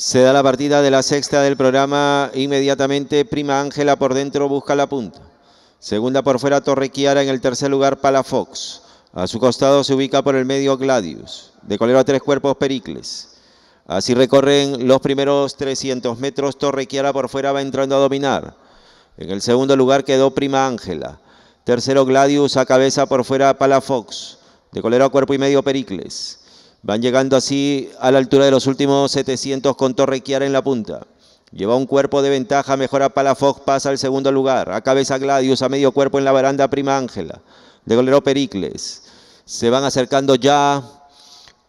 Se da la partida de la sexta del programa inmediatamente. Prima Ángela por dentro busca la punta. Segunda por fuera Torrequiara. En el tercer lugar Palafox. A su costado se ubica por el medio Gladius. De colero a tres cuerpos Pericles. Así recorren los primeros 300 metros. Torrequiara por fuera va entrando a dominar. En el segundo lugar quedó Prima Ángela. Tercero Gladius a cabeza por fuera Palafox. De colero a cuerpo y medio Pericles. Van llegando así a la altura de los últimos 700 con Torre en la punta. Lleva un cuerpo de ventaja, mejora Palafox, pasa al segundo lugar. A cabeza Gladius, a medio cuerpo en la baranda Prima Ángela. De golero Pericles. Se van acercando ya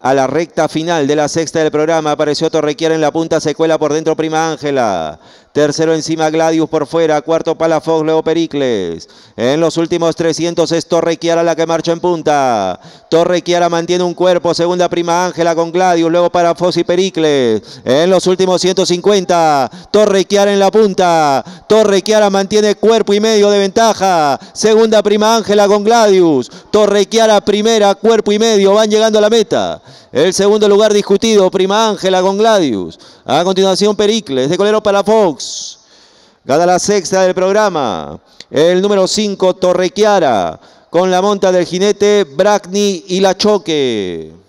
a la recta final de la sexta del programa apareció Torrequiara en la punta, secuela por dentro Prima Ángela. Tercero encima Gladius por fuera, cuarto Palafox, luego Pericles. En los últimos 300 es Torrequiara la que marcha en punta. Torrequiara mantiene un cuerpo, segunda Prima Ángela con Gladius, luego Palafox y Pericles. En los últimos 150, Torrequiara en la punta. Torrequiara mantiene cuerpo y medio de ventaja. Segunda prima Ángela con Gladius. Torrequiara primera, cuerpo y medio. Van llegando a la meta. El segundo lugar discutido, prima Ángela con Gladius. A continuación Pericles, de colero para Fox. Gana la sexta del programa. El número 5, Torrequiara. Con la monta del jinete, Bracni y La Choque.